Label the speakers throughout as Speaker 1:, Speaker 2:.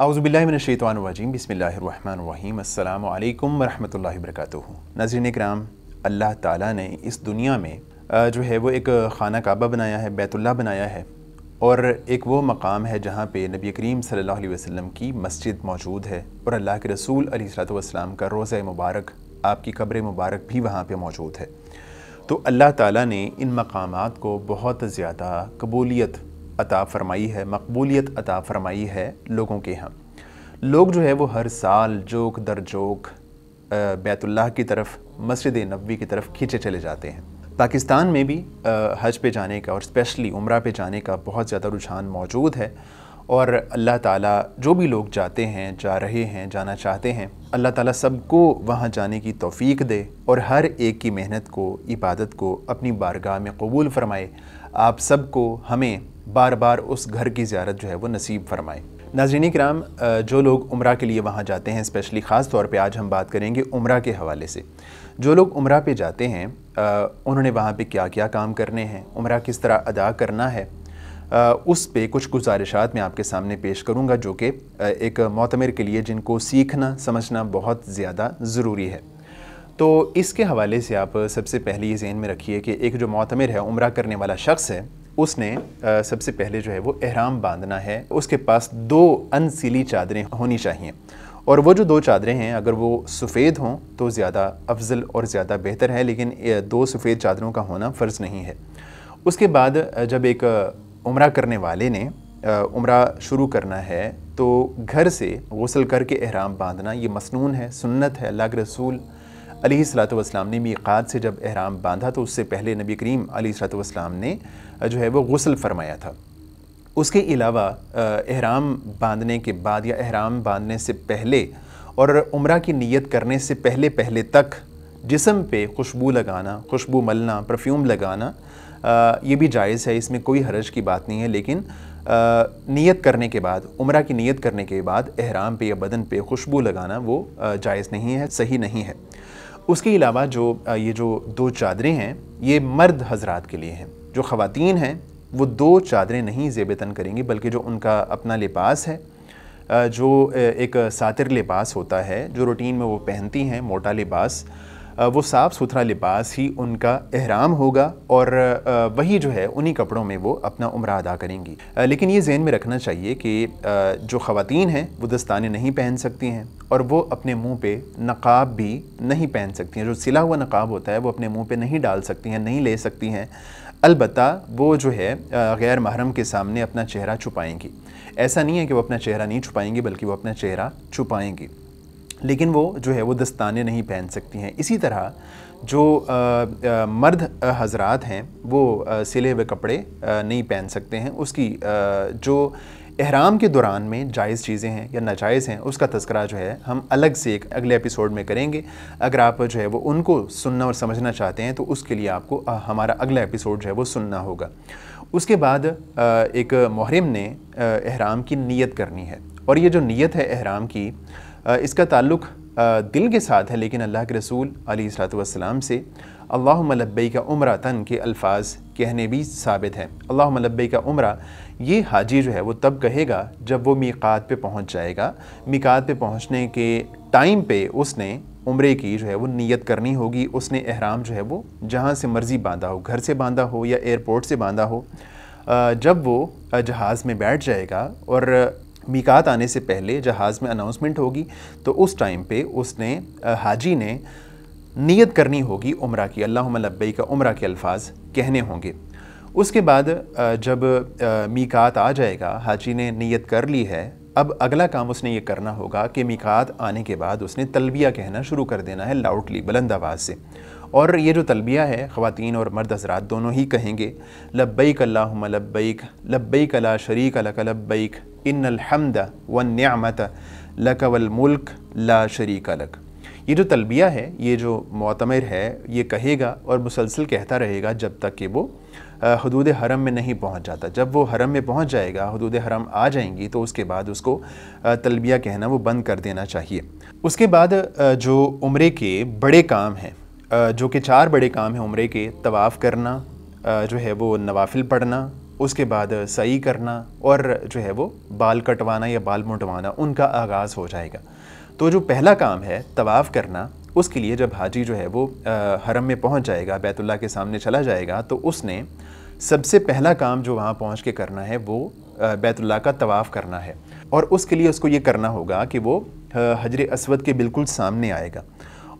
Speaker 1: आउज़बिल्लिमिनशैतवानवाजीम बसमीम अल्लाम ला वर्क नाजरन कराम अल्लाह ताला ने इस दुनिया में जो है वो एक खाना काबा बनाया है बैतुल्ला बनाया है और एक वो मकाम है जहाँ पे नबी करीम सल्लल्लाहु अलैहि वसल्लम की मस्जिद मौजूद है और अल्लाह के रसूल अलीसलाम का रोज़ मुबारक आपकी कब्र मुबारक भी वहाँ पर मौजूद है तो अल्लाह ताली ने इन मकाम को बहुत ज़्यादा कबूलियत अता फ़रमाई है मकबूलियत अता फ़रमाई है लोगों के यहाँ लोग जो है वो हर साल जोक दर जोक बैतुल्लाह की तरफ मस्जिद नबी की तरफ खींचे चले जाते हैं पाकिस्तान में भी हज पे जाने का और स्पेशली उम्र पे जाने का बहुत ज़्यादा रुझान मौजूद है और अल्लाह ताला जो भी लोग जाते हैं जा रहे हैं जाना चाहते हैं अल्लाह ताला सबको वहाँ जाने की तोफ़ी दे और हर एक की मेहनत को इबादत को अपनी बारगाह में कबूल फ़रमाए आप सबको हमें बार बार उस घर की ज्यारत जो है वो नसीब फरमाएँ नाजरीन कराम जो लोग उम्र के लिए वहाँ जाते हैं स्पेशली ख़ास तौर पे आज हम बात करेंगे उम्र के हवाले से जो लोग उम्र पे जाते हैं उन्होंने वहाँ पे क्या क्या काम करने हैं उम्र किस तरह अदा करना है उस पे कुछ गुजारिशात मैं आपके सामने पेश करूँगा जो कि एक मोतमर के लिए जिनको सीखना समझना बहुत ज़्यादा ज़रूरी है तो इसके हवाले से आप सबसे पहले ये जहन में रखिए कि एक जो मोतमर है उम्र करने वाला शख्स है उसने सबसे पहले जो है वो अहराम बांधना है उसके पास दो अनसीली चादरें होनी चाहिए और वो जो दो चादरें हैं अगर वो सफ़ेद हों तो ज़्यादा अफजल और ज़्यादा बेहतर है लेकिन दो सफ़ेद चादरों का होना फ़र्ज़ नहीं है उसके बाद जब एक उम्र करने वाले ने उम्र शुरू करना है तो घर से गसल करके अहराम बांधना ये मसनून है सुन्नत है अल्लाह के रसूल अली वसलाम ने मीक़ात से जब अहराम बांधा तो उससे पहले नबी करीम अली सलातम ने जो है वो गसल फरमाया था उसके अलावा अहराम बांधने के बाद या अहराम बांधने से पहले और उम्र की नीयत करने से पहले पहले तक जिसम पे खुशबू लगाना खुशबू मलना परफ्यूम लगाना आ, ये भी जायज़ है इसमें कोई हरज की बात नहीं है लेकिन नियत करने के बाद उम्र की नियत करने के बाद अहराम पे या बदन पे खुशबू लगाना वो जायज़ नहीं है सही नहीं है उसके अलावा जो ये जो दो चादरें हैं ये मर्द हजरात के लिए हैं जो ख़वान हैं वो दो चादरें नहीं जेब तन करेंगी बल्कि जो उनका अपना लिबास है जो एक सातिर लिबास होता है जो रूटीन में वो पहनती हैं मोटा लिबास वो साफ़ सुथरा लिबास ही उनका अहराम होगा और वही जो है उन्हीं कपड़ों में वो अपना उम्र अदा करेंगी लेकिन ये जहन में रखना चाहिए कि जो ख़वान हैं वो दस्ताने नहीं पहन सकती हैं और वो अपने मुंह पे नकाब भी नहीं पहन सकती हैं जो सिला हुआ नकाब होता है वो अपने मुंह पे नहीं डाल सकती हैं नहीं ले सकती हैं अलबत् वो जो है गैर महरम के सामने अपना चेहरा छुपाएंगी ऐसा नहीं है कि वो अपना चेहरा नहीं छुपाएंगी बल्कि वो अपना चेहरा छुपाएंगी लेकिन वो जो है वो दस्ताने नहीं पहन सकती हैं इसी तरह जो आ, आ, मर्द हजरात हैं वो आ, सिले हुए कपड़े आ, नहीं पहन सकते हैं उसकी आ, जो अहराम के दौरान में जायज़ चीज़ें हैं या नाजायज़ हैं उसका तस्करा जो है हम अलग से एक अगले एपिसोड में करेंगे अगर आप जो है वो उनको सुनना और समझना चाहते हैं तो उसके लिए आपको आ, हमारा अगला एपिसोड जो है वो सुनना होगा उसके बाद एक महरम ने अहराम की नीयत करनी है और ये जो नीयत है अहराम की इसका ताल्लुक़ दिल के साथ है लेकिन अल्लाह के रसूल अली वसलाम से अल्लाह मलब्बई का उम्र तन के अल्फाज कहने भी साबित हैं अल्लाह मलब्बई का उम्र ये हाजी जो है वो तब कहेगा जब वो मीकात पे पहुंच जाएगा मीकात पे पहुंचने के टाइम पे उसने उम्र की जो है वो नीयत करनी होगी उसने अहराम जो है वो जहाँ से मर्ज़ी बांधा हो घर से बांधा हो या एयरपोर्ट से बांधा हो जब वो जहाज़ में बैठ जाएगा और मीकात आने से पहले जहाज़ में अनाउंसमेंट होगी तो उस टाइम पे उसने हाजी ने नियत करनी होगी उम्र की अल्लाह लब्बई का उम्र के अल्फाज कहने होंगे उसके बाद जब मीकात आ जाएगा हाजी ने नियत कर ली है अब अगला काम उसने ये करना होगा कि मिकात आने के बाद उसने तलबिया कहना शुरू कर देना है लाउडली बुलंद आवाज़ से और ये जो तलबिया है ख़वान और मर्द हजरात दोनों ही कहेंगे लब्बई अल्लाहुम्मा लब्बैक लब्बैक शरीक अलक लब्बैक इन अलहमद व न्यामत लक मुल्क ला शरीक लक ये जो तलबिया है ये जो मतमर है ये कहेगा और मुसलसल कहता रहेगा जब तक कि वो हदूद हरम में नहीं पहुंच जाता जब वो हरम में पहुंच जाएगा हदूद हरम आ जाएंगी तो उसके बाद उसको तलबिया कहना वो बंद कर देना चाहिए उसके बाद जो उम्र के बड़े काम हैं जो कि चार बड़े काम हैं उम्र के तवाफ़ करना जो है वो नवाफिल पढ़ना उसके बाद सही करना और जो है वो बाल कटवाना या बाल मुंडवाना उनका आगाज़ हो जाएगा तो जो पहला काम है तवाफ़ करना उसके लिए जब हाजी जो है वो आ, हरम में पहुंच जाएगा बैतुल्ला के सामने चला जाएगा तो उसने सबसे पहला काम जो वहाँ पहुँच के करना है वो बैतुल्ला का तवाफ़ करना है और उसके लिए उसको ये करना होगा कि वो हजर असवद के बिल्कुल सामने आएगा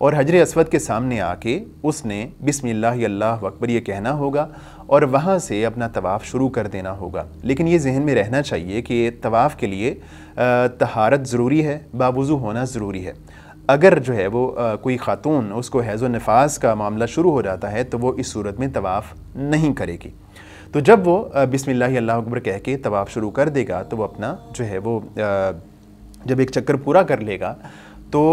Speaker 1: और हजर असवद के सामने आके उसने बिसमिल्लाह अकबर ये कहना होगा और वहाँ से अपना तवाफ़ शुरू कर देना होगा लेकिन ये जहन में रहना चाहिए कि तवाफ़ के लिए तहारत ज़रूरी है बावजू होना ज़रूरी है अगर जो है वो आ, कोई ख़ातून उसको हैज़ नफाज का मामला शुरू हो जाता है तो वो इस सूरत में तवाफ़ नहीं करेगी तो जब वो बिसमिल्ला अल्लाह अकबर कह के तवाफ़ शुरू कर देगा तो वो अपना जो है वो आ, जब एक चक्कर पूरा कर लेगा तो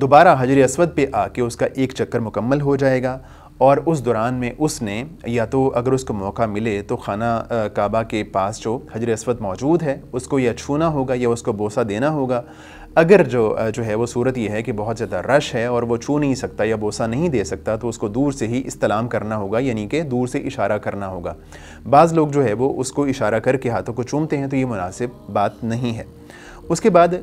Speaker 1: दोबारा हजर असवद पे आके उसका एक चक्कर मुकम्मल हो जाएगा और उस दौरान में उसने या तो अगर उसको मौका मिले तो खाना काबा के पास जो हजर असवद मौजूद है उसको या छूना होगा या उसको बोसा देना होगा अगर जो जो है वो सूरत यह है कि बहुत ज़्यादा रश है और वो छू नहीं सकता या बोसा नहीं दे सकता तो उसको दूर से ही इस्तलाम करना होगा यानी कि दूर से इशारा करना होगा बाज़ लोग जो है वो उसको इशारा करके हाथों को चूमते हैं तो ये मुनासिब बात नहीं है उसके बाद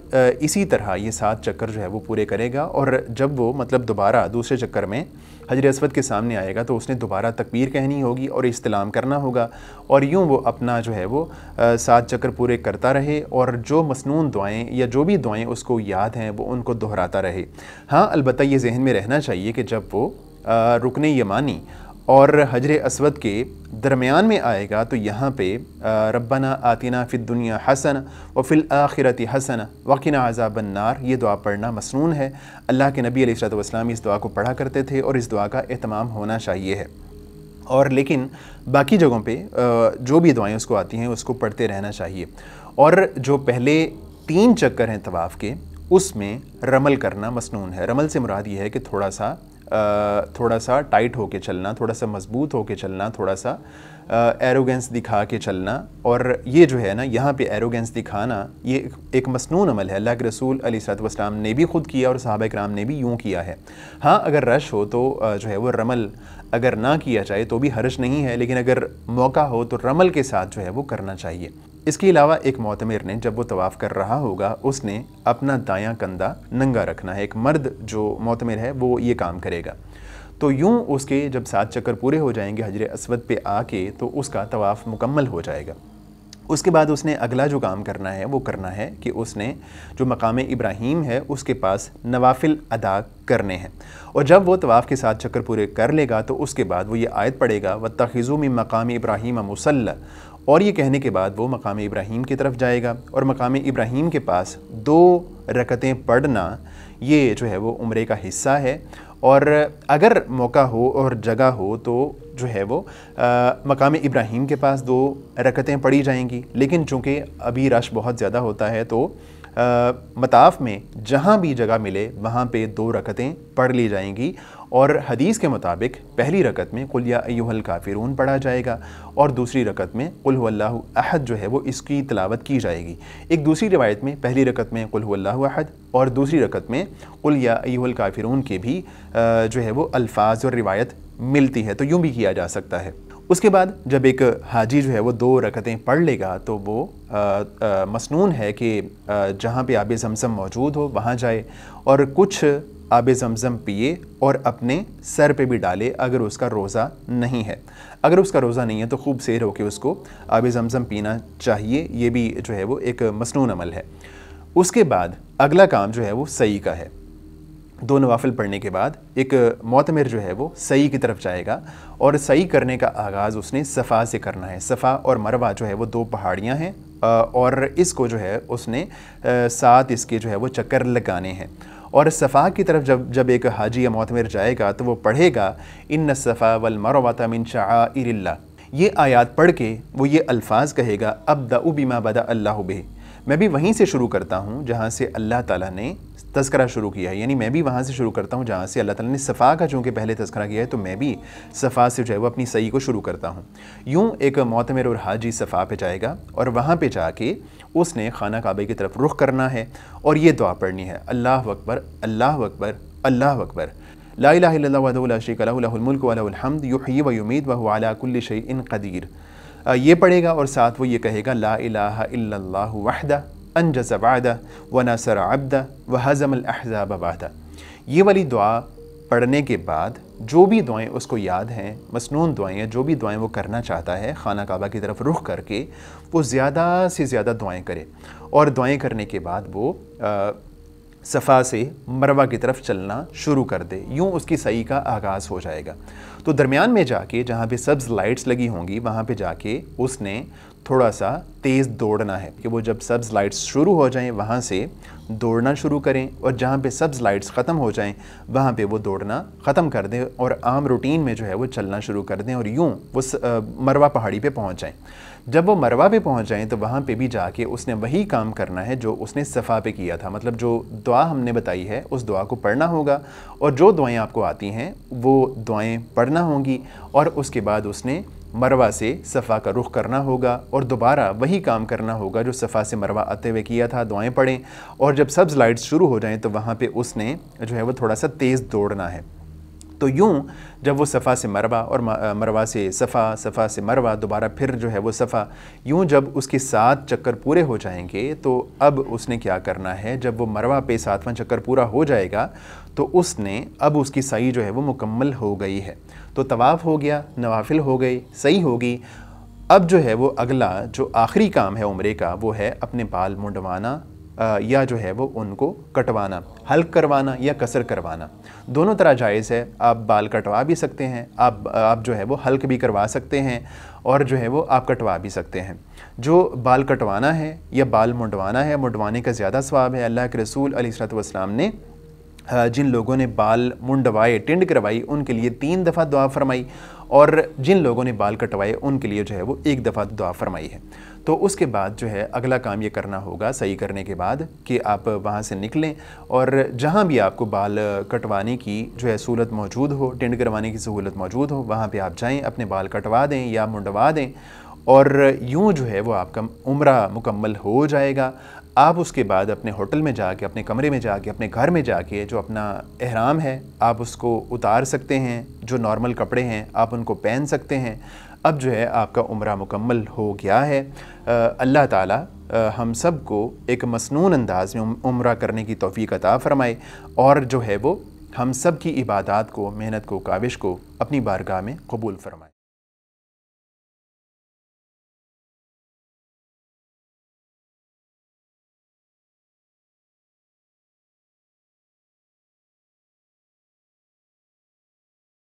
Speaker 1: इसी तरह ये सात चक्कर जो है वो पूरे करेगा और जब वो मतलब दोबारा दूसरे चक्कर में हजर असवद के सामने आएगा तो उसने दोबारा तकबीर कहनी होगी और इस्तलाम करना होगा और यूँ वो अपना जो है वो सात चक्कर पूरे करता रहे और जो मसनून दुआएँ या जो भी दुआएँ उसको याद हैं वो उनको दोहराता रहे हाँ अलबत्त ये जहन में रहना चाहिए कि जब वो रुकने यमानी और हजर असवद के दरमियान में आएगा तो यहाँ पे रब्बना आतिना फ़िद दुनिया हसन व फिल आखिरत हसन वकीना आज़ाबन्नार ये दुआ पढ़ना मसनून है अल्लाह के नबी अलैहिस्सलाम इस दुआ को पढ़ा करते थे और इस दुआ का अहतमाम होना चाहिए है और लेकिन बाकी जगहों पे जो भी दुआएं उसको आती हैं उसको पढ़ते रहना चाहिए और जो पहले तीन चक्कर हैं तवाफ़ के उसमें रमल करना मसनून है रमल से मुराद ये है कि थोड़ा सा थोड़ा सा टाइट होके चलना थोड़ा सा मजबूत होके चलना थोड़ा सा एरोगेंस दिखा के चलना और ये जो है ना यहाँ पे एरोगेंस दिखाना ये एक, मसनून अमल है अल्लाह के रसूल अली सलाम ने भी ख़ुद किया और साहब कराम ने भी यूँ किया है हाँ अगर रश हो तो जो है वो रमल अगर ना किया जाए तो भी हर्ज नहीं है लेकिन अगर मौका हो तो रमल के साथ जो है वो करना चाहिए इसके अलावा एक मोतमिर ने जब वो तवाफ़ कर रहा होगा उसने अपना दायां कंधा नंगा रखना है एक मर्द जो मोतमिर है वो ये काम करेगा तो यूँ उसके जब सात चक्कर पूरे हो जाएंगे हजर असवद पे आके तो उसका तवाफ़ मुकम्मल हो जाएगा उसके बाद उसने अगला जो काम करना है वो करना है कि उसने जो मकाम इब्राहिम है उसके पास नवाफिल अदा करने हैं और जब वो तवाफ़ के साथ चक्कर पूरे कर लेगा तो उसके बाद वो ये आयत पड़ेगा व में मकाम इब्राहिम मुसल और ये कहने के बाद वो मकाम इब्राहिम की तरफ जाएगा और मकाम इब्राहिम के पास दो रकतें पढ़ना ये जो है वो उम्र का हिस्सा है और अगर मौका हो और जगह हो तो जो है वो आ, मकाम इब्राहिम के पास दो रकतें पढ़ी जाएंगी लेकिन चूँकि अभी रश बहुत ज़्यादा होता है तो आ, मताफ में जहाँ भी जगह मिले वहाँ पे दो रकतें पढ़ ली जाएंगी और हदीस के मुताबिक पहली रकत में कुल या काफिरून पढ़ा जाएगा और दूसरी रकत में कुल अहद जो है वो इसकी तलावत की जाएगी एक दूसरी रिवायत में पहली रकत में कुल अहद और दूसरी रकत में कुल या काफिरून के भी जो है वो अल्फाज और रिवायत मिलती है तो यूँ भी किया जा सकता है उसके बाद जब एक हाजी जो है वो दो रकतें पढ़ लेगा तो वो मसनून है कि जहाँ पे आब जमसम मौजूद हो वहाँ जाए और कुछ आब ज़मज़म पिए और अपने सर पे भी डाले अगर उसका रोज़ा नहीं है अगर उसका रोज़ा नहीं है तो खूब सैर होकर उसको आब ज़मज़म पीना चाहिए ये भी जो है वो एक मसनून अमल है उसके बाद अगला काम जो है वो सही का है दो नवाफिल पढ़ने के बाद एक मोतमिर जो है वो सही की तरफ जाएगा और सही करने का आगाज़ उसने सफ़ा से करना है सफ़ा और मरवा जो है वो दो पहाड़ियाँ हैं और इसको जो है उसने साथ इसके जो है वो चक्कर लगाने हैं और सफ़ा की तरफ जब जब एक हाजी या मोतमिर जाएगा तो वो पढ़ेगा इन सफ़ा वल मरवा मिन शाह ये आयात पढ़ के वो ये अल्फाज कहेगा अब दाऊ मा बदा अल्लाह बे मैं भी वहीं से शुरू करता हूँ जहाँ से अल्लाह ताला ने तस्करा शुरू किया है यानी मैं भी वहाँ से शुरू करता हूँ जहाँ से अल्लाह ताला ने सफ़ा का चूँकि पहले तस्करा किया है तो मैं भी सफ़ा से जो है वो अपनी सही को शुरू करता हूँ यूँ एक मोतमर और हाजी सफ़ा पे जाएगा और वहाँ पे जाके उसने खाना काबे की तरफ रुख करना है और ये दुआ पढ़नी है अल्लाह अकबर अल्लाह अकबर अल्लाह अकबर ला लाला शरीक लामुल्क वालहमद युमीद वलाकुल्ल इन कदीर ये पढ़ेगा और साथ वो ये कहेगा ला इलाहा अनजस वादा व नसर अबदा व हज़म अहज़ाब वादा ये वाली दुआ पढ़ने के बाद जो भी दुआएं उसको याद हैं मसनून दुआएं जो भी दुआएं वो करना चाहता है खाना काबा की तरफ रुख करके वो ज़्यादा से ज़्यादा दुआएं करे और दुआएं करने के बाद वो सफ़ा से मरवा की तरफ चलना शुरू कर दे यूँ उसकी सही का आगाज़ हो जाएगा तो दरमियान में जाके जहाँ पे सब्ज़ लाइट्स लगी होंगी वहाँ पे जाके उसने थोड़ा सा तेज़ दौड़ना है कि वो जब सब्ज़ लाइट्स शुरू हो जाएं वहाँ से दौड़ना शुरू करें और जहाँ पे सब्ज़ लाइट्स ख़त्म हो जाएं वहाँ पे वो दौड़ना ख़त्म कर दें और आम रूटीन में जो है वो चलना शुरू कर दें और यूँ वो स, आ, मरवा पहाड़ी पे पहुँच जाएं जब वो मरवा पे पहुँच जाएं तो वहाँ पे भी जाके उसने वही काम करना है जो उसने सफ़ा पर किया था मतलब जो दुआ हमने बताई है उस दुआ को पढ़ना होगा और जो दुआएँ आपको आती हैं वो दुआएँ पढ़ना होंगी और उसके बाद उसने मरवा से सफ़ा का रुख करना होगा और दोबारा वही काम करना होगा जो सफ़ा से मरवा आते हुए किया था दुआएं पढ़ें और जब सब्ज़ लाइट्स शुरू हो जाएं तो वहाँ पे उसने जो है वो थोड़ा सा तेज़ दौड़ना है तो यूँ जब वो सफ़ा से मरवा और मरवा से सफ़ा सफ़ा से मरवा दोबारा फिर जो है वो सफ़ा यूँ जब उसके सात चक्कर पूरे हो जाएंगे तो अब उसने क्या करना है जब वो मरवा पे सातवां चक्कर पूरा हो जाएगा तो उसने अब उसकी सही जो है वो मुकम्मल हो गई है तो तवाफ़ हो गया नवाफिल हो गई सही होगी अब जो है वो अगला जो आखिरी काम है उम्र का वो है अपने बाल मुंडवाना या जो है वो उनको कटवाना हल्क करवाना या कसर करवाना दोनों तरह जायज़ है आप बाल कटवा भी सकते हैं आप आप जो है वो हल्क भी करवा सकते हैं और जो है वो आप कटवा भी सकते हैं जो बाल कटवाना है या बाल मुंडवाना है मुंडवाने का ज़्यादा स्वाब है अल्लाह के रसूल अली वसलाम ने जिन लोगों ने बाल मुंडवाए टेंड करवाई उनके लिए तीन दफ़ा दुआ फरमाई और जिन लोगों ने बाल कटवाए उनके लिए जो है वो एक दफ़ा दुआ फरमाई है तो उसके बाद जो है अगला काम ये करना होगा सही करने के बाद कि आप वहाँ से निकलें और जहाँ भी आपको बाल कटवाने की जो है सहूलत मौजूद हो टेंड करवाने की सहूलत मौजूद हो वहाँ पर आप जाएँ अपने बाल कटवा दें या मुंडवा दें और यूँ जो है वो आपका उम्र मुकम्मल हो जाएगा आप उसके बाद अपने होटल में जाके अपने कमरे में जाके अपने घर में जाके जो अपना एहराम है आप उसको उतार सकते हैं जो नॉर्मल कपड़े हैं आप उनको पहन सकते हैं अब जो है आपका उम्र मुकम्मल हो गया है अल्लाह ताला हम सब को एक मसनून अंदाज़ में उम्र करने की तोफ़ी अता फ़रमाए और जो है वो हम सब की इबादत को मेहनत को काविश को अपनी बारगाह में कबूल फ़रमाए